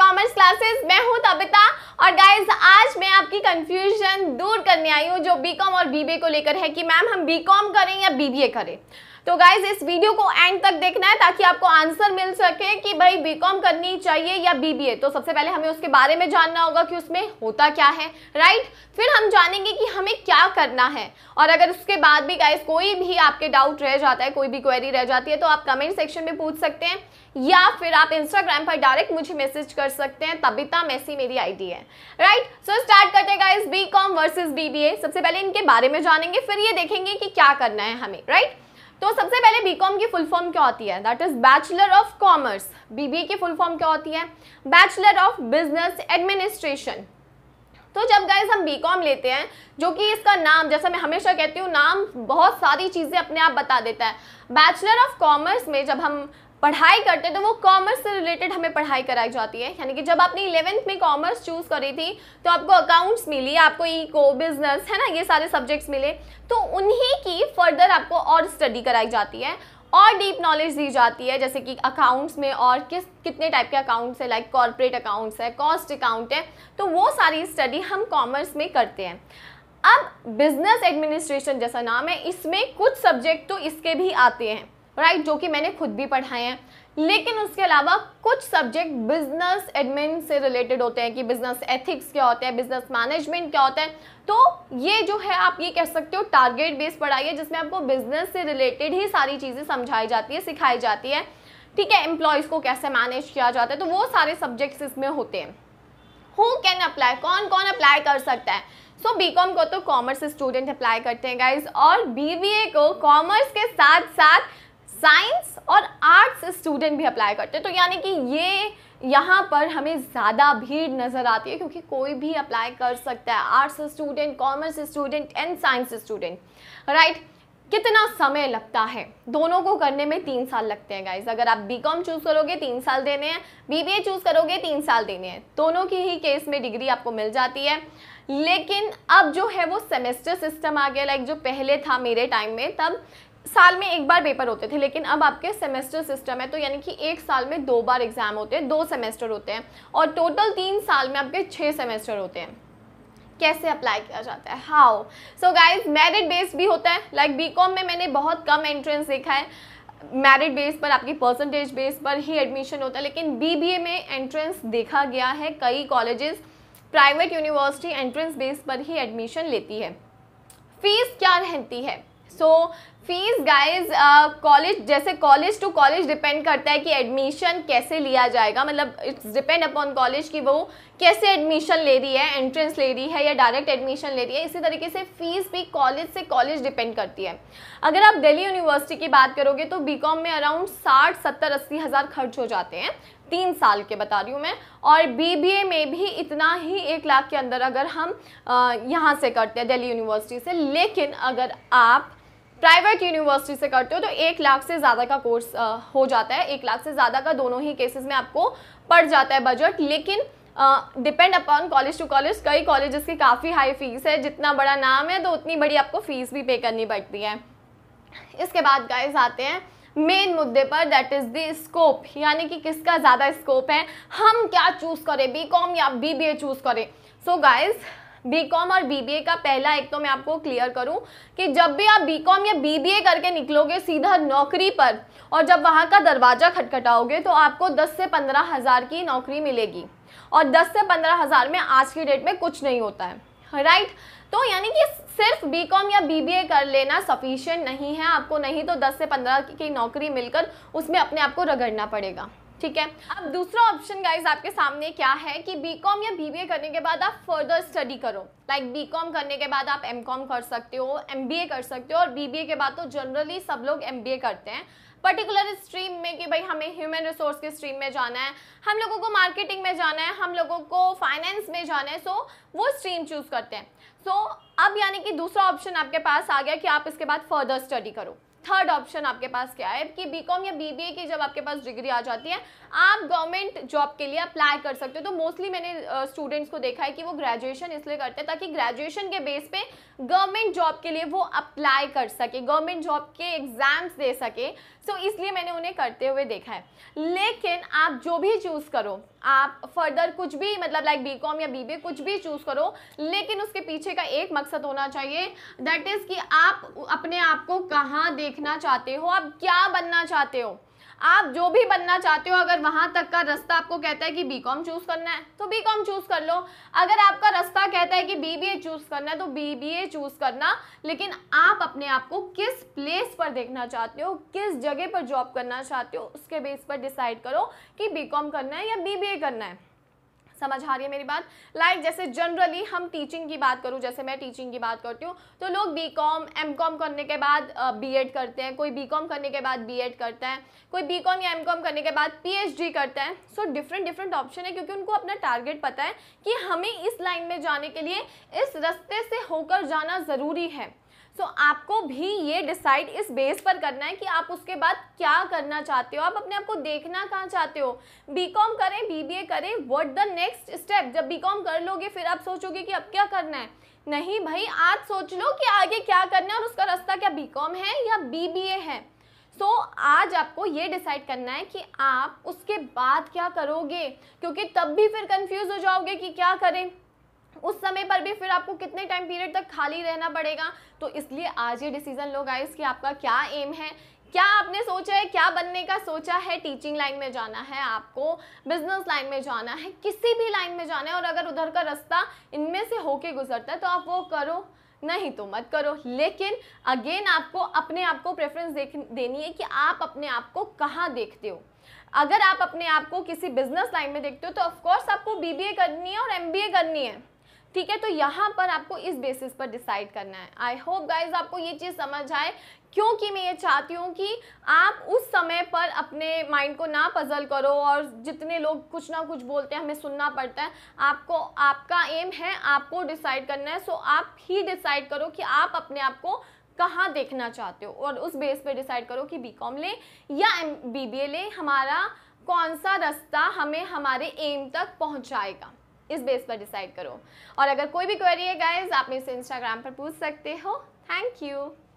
Commerce classes मैं हूं तबिता और गाइस आज मैं आपकी कंफ्यूजन दूर करने आई हूं जो बीकॉम और बीबीए को लेकर है कि मैम हम बीकॉम करें या बीबीए करें तो गाइज इस वीडियो को एंड तक देखना है ताकि आपको आंसर मिल सके कि भाई बीकॉम करनी चाहिए या बीबीए तो सबसे पहले हमें उसके बारे में जानना होगा कि उसमें होता क्या है राइट फिर हम जानेंगे कि हमें क्या करना है और अगर उसके बाद भी गाइज कोई भी आपके डाउट रह जाता है कोई भी क्वेरी रह जाती है तो आप कमेंट सेक्शन में पूछ सकते हैं या फिर आप इंस्टाग्राम पर डायरेक्ट मुझे मैसेज कर सकते हैं तबिता मैसी मेरी आईडी है राइट सो स्टार्ट करते हैं guys B com versus BBA सबसे पहले इनके बारे में जानेंगे फिर ये देखेंगे कि क्या करना है हमें राइट right? तो सबसे पहले बीकॉम की फुल फॉर्म क्या होती है that is bachelor of commerce BBA की फुल फॉर्म क्या होती है बैचलर ऑफ बिजनेस एडमिनिस्ट्रेशन तो जब गाइज हम बीकॉम लेते हैं जो कि इसका नाम जैसा मैं हमेशा कहती हूँ नाम बहुत सारी चीज़ें अपने आप बता देता है बैचलर ऑफ कॉमर्स में जब हम पढ़ाई करते हैं तो वो कॉमर्स से रिलेटेड हमें पढ़ाई कराई जाती है यानी कि जब आपने इलेवेंथ में कॉमर्स चूज़ करी थी तो आपको अकाउंट्स मिली आपको इको बिजनेस है ना ये सारे सब्जेक्ट्स मिले तो उन्हीं की फर्दर आपको और स्टडी कराई जाती है और डीप नॉलेज दी जाती है जैसे कि अकाउंट्स में और किस कितने टाइप के अकाउंट्स है लाइक कॉरपोरेट अकाउंट्स है कॉस्ट अकाउंट है तो वो सारी स्टडी हम कॉमर्स में करते हैं अब बिजनेस एडमिनिस्ट्रेशन जैसा नाम है इसमें कुछ सब्जेक्ट तो इसके भी आते हैं राइट जो कि मैंने खुद भी पढ़ाए हैं लेकिन उसके अलावा कुछ सब्जेक्ट बिजनेस एडमिन से रिलेटेड होते हैं कि बिजनेस एथिक्स क्या होते हैं बिजनेस मैनेजमेंट क्या होता है तो ये जो है आप ये कह सकते हो टारगेट बेस्ड पढ़ाई है जिसमें आपको बिजनेस से रिलेटेड ही सारी चीज़ें समझाई जाती है सिखाई जाती है ठीक है एम्प्लॉयज़ को कैसे मैनेज किया जाता है तो वो सारे सब्जेक्ट्स इसमें होते हैं हु कैन अप्लाई कौन कौन अप्लाई कर सकता है सो बी कॉम को तो कॉमर्स स्टूडेंट अप्लाई करते हैं गाइज और बी को कॉमर्स के साथ साथ साइंस और आर्ट्स स्टूडेंट भी अप्लाई करते हैं तो यानी कि ये यहाँ पर हमें ज़्यादा भीड़ नज़र आती है क्योंकि कोई भी अप्लाई कर सकता है arts student commerce student and science student right कितना समय लगता है दोनों को करने में तीन साल लगते हैं गाइज अगर आप बी कॉम चूज़ करोगे तीन साल देने हैं बीबीए चूज़ करोगे तीन साल देने हैं दोनों की ही केस में डिग्री आपको मिल जाती है लेकिन अब जो है वो सेमेस्टर सिस्टम आ गया लाइक जो पहले था मेरे टाइम में तब साल में एक बार पेपर होते थे लेकिन अब आपके सेमेस्टर सिस्टम है तो यानी कि एक साल में दो बार एग्ज़ाम होते हैं दो सेमेस्टर होते हैं और टोटल तीन साल में आपके छः सेमेस्टर होते हैं कैसे अप्लाई किया जाता है how so guys merit based भी होता है लाइक बी कॉम में मैंने बहुत कम एंट्रेंस देखा है मेरिट बेस पर आपकी परसेंटेज बेस पर ही एडमिशन होता है लेकिन बीबीए में एंट्रेंस देखा गया है कई colleges private university entrance base पर ही एडमिशन लेती है फीस क्या रहती है so so, fees guys college जैसे कॉलेज टू कॉलेज डिपेंड करता है कि एडमिशन कैसे लिया जाएगा मतलब इट्स डिपेंड अपॉन कॉलेज कि वो कैसे एडमिशन ले रही है एंट्रेंस ले रही है या डायरेक्ट एडमिशन ले रही है इसी तरीके से फ़ीस भी कॉलेज से कॉलेज डिपेंड करती है अगर आप दिल्ली यूनिवर्सिटी की बात करोगे तो बी में अराउंड साठ सत्तर अस्सी हज़ार खर्च हो जाते हैं तीन साल के बता रही हूँ मैं और बी में भी इतना ही एक लाख के अंदर अगर हम यहाँ से करते हैं दिल्ली यूनिवर्सिटी से लेकिन अगर आप प्राइवेट यूनिवर्सिटी से करते हो तो एक लाख से ज़्यादा का कोर्स हो जाता है एक लाख से ज़्यादा का दोनों ही केसेस में आपको पड़ जाता है बजट लेकिन depend upon college to college कई कॉलेजेस की काफ़ी हाई फीस है जितना बड़ा नाम है तो उतनी बड़ी आपको फीस भी पे करनी पड़ती है इसके बाद गाइज आते हैं मेन मुद्दे पर दैट इज़ दी स्कोप यानी कि किसका ज़्यादा स्कोप है हम क्या चूज़ करें बी कॉम या बी बी ए चूज़ करें सो गाइज़ बीकॉम और बीबीए का पहला एक तो मैं आपको क्लियर करूं कि जब भी आप बीकॉम या बीबीए करके निकलोगे सीधा नौकरी पर और जब वहां का दरवाजा खटखटाओगे तो आपको दस से पंद्रह हज़ार की नौकरी मिलेगी और दस से पंद्रह हज़ार में आज की डेट में कुछ नहीं होता है राइट तो यानी कि सिर्फ बीकॉम या बीबीए कर लेना सफिशियंट नहीं है आपको नहीं तो दस से पंद्रह की नौकरी मिलकर उसमें अपने आप को रगड़ना पड़ेगा ठीक है अब दूसरा ऑप्शन गाइज आपके सामने क्या है कि बी कॉम या बी बी ए करने के बाद आप फर्दर स्टडी करो लाइक बी कॉम करने के बाद आप एम कॉम कर सकते हो एम बी ए कर सकते हो और बीबीए के बाद तो जनरली सब लोग एम बी ए करते हैं पर्टिकुलर स्ट्रीम में कि भाई हमें ह्यूमन रिसोर्स की स्ट्रीम में जाना है हम लोगों को मार्केटिंग में जाना है हम लोगों को फाइनेंस में जाना है सो so, वो स्ट्रीम चूज़ करते हैं सो so, अब यानी कि दूसरा ऑप्शन आपके पास आ गया कि आप इसके बाद फर्दर स्टडी करो थर्ड ऑप्शन आपके पास क्या है कि बीकॉम या बीबीए की जब आपके पास डिग्री आ जाती है आप गवर्नमेंट जॉब के लिए अप्लाई कर सकते हो तो मोस्टली मैंने स्टूडेंट्स uh, को देखा है कि वो ग्रेजुएशन इसलिए करते हैं ताकि ग्रेजुएशन के बेस पे गवर्नमेंट जॉब के लिए वो अप्लाई कर सके गवर्नमेंट जॉब के एग्जाम्स दे सके सो so, इसलिए मैंने उन्हें करते हुए देखा है लेकिन आप जो भी चूज़ करो आप फर्दर कुछ भी मतलब लाइक बी कॉम या बी बी कुछ भी चूज़ करो लेकिन उसके पीछे का एक मकसद होना चाहिए दैट इज़ कि आप अपने आप को कहाँ देखना चाहते हो आप क्या बनना चाहते हो आप जो भी बनना चाहते हो अगर वहाँ तक का रास्ता आपको कहता है कि बी कॉम चूज़ करना है तो बी कॉम चूज़ कर लो अगर आपका रास्ता कहता है कि बी बी ए चूज़ करना है तो बी बी ए चूज़ करना लेकिन आप अपने आप को किस प्लेस पर देखना चाहते हो किस जगह पर जॉब करना चाहते हो उसके बेस पर डिसाइड करो कि बी कॉम करना है या बी बी ए करना है समझ आ रही है मेरी बात लाइक like, जैसे जनरली हम टीचिंग की बात करूँ जैसे मैं टीचिंग की बात करती हूँ तो लोग बी कॉम एम कॉम करने के बाद बी एड करते हैं कोई बी कॉम करने के बाद बी एड करता है कोई बी कॉम या एम कॉम करने के बाद पी एच डी करता है सो डिफरेंट डिफरेंट ऑप्शन है क्योंकि उनको अपना टारगेट पता है कि हमें इस लाइन में जाने के लिए इस रस्ते से होकर जाना ज़रूरी है सो तो so, आपको भी ये डिसाइड इस बेस पर करना है कि आप उसके बाद क्या करना चाहते हो आप अपने आप को देखना कहाँ चाहते हो बीकॉम करें बीबीए करें व्हाट द नेक्स्ट स्टेप जब बीकॉम कर लोगे फिर आप सोचोगे कि अब क्या करना है नहीं भाई आज सोच लो कि आगे क्या करना है और उसका रास्ता क्या बीकॉम है या बीबीए है सो so, आज आपको ये डिसाइड करना है कि आप उसके बाद क्या करोगे क्योंकि तब भी फिर कन्फ्यूज़ हो जाओगे कि क्या करें उस समय पर भी फिर आपको कितने टाइम पीरियड तक खाली रहना पड़ेगा तो इसलिए आज ये डिसीजन लो गाइस कि आपका क्या एम है क्या आपने सोचा है क्या बनने का सोचा है टीचिंग लाइन में जाना है आपको बिजनेस लाइन में जाना है किसी भी लाइन में जाना है और अगर उधर का रास्ता इनमें से होके गुजरता है तो आप वो करो नहीं तो मत करो लेकिन अगेन आपको अपने आप को प्रेफरेंस देनी है कि आप अपने आप को कहाँ देखते हो अगर आप अपने आप को किसी बिजनेस लाइन में देखते हो तो ऑफकोर्स आपको बीबीए करनी है और एमबीए करनी है ठीक है तो यहाँ पर आपको इस बेसिस पर डिसाइड करना है आई होप गाइज आपको ये चीज़ समझ आए क्योंकि मैं ये चाहती हूँ कि आप उस समय पर अपने माइंड को ना पजल करो और जितने लोग कुछ ना कुछ बोलते हैं हमें सुनना पड़ता है आपको आपका एम है आपको डिसाइड करना है सो आप ही डिसाइड करो कि आप अपने आप को कहाँ देखना चाहते हो और उस बेस पर डिसाइड करो कि बी कॉम लें या एम बी बी ए लें हमारा कौन सा रास्ता हमें हमारे एम तक पहुँचाएगा इस बेस पर डिसाइड करो और अगर कोई भी क्वेरी है गाइज आप मेरे से इंस्टाग्राम पर पूछ सकते हो थैंक यू